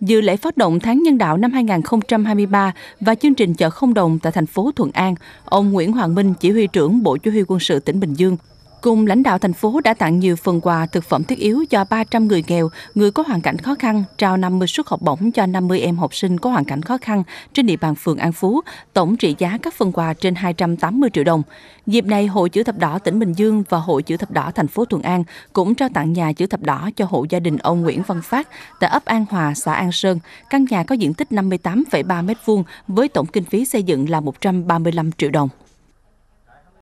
dự lễ phát động tháng nhân đạo năm 2023 và chương trình chợ không đồng tại thành phố Thuận An, ông Nguyễn Hoàng Minh, chỉ huy trưởng Bộ Chỉ huy quân sự tỉnh Bình Dương cùng lãnh đạo thành phố đã tặng nhiều phần quà thực phẩm thiết yếu cho 300 người nghèo, người có hoàn cảnh khó khăn, trao 50 suất học bổng cho 50 em học sinh có hoàn cảnh khó khăn trên địa bàn phường An Phú, tổng trị giá các phần quà trên 280 triệu đồng. Dịp này, Hội Chữ Thập Đỏ tỉnh Bình Dương và Hội Chữ Thập Đỏ thành phố Thuận An cũng trao tặng nhà chữ thập đỏ cho hộ gia đình ông Nguyễn Văn Phát tại ấp An Hòa, xã An Sơn, căn nhà có diện tích 58,3 m2 với tổng kinh phí xây dựng là 135 triệu đồng.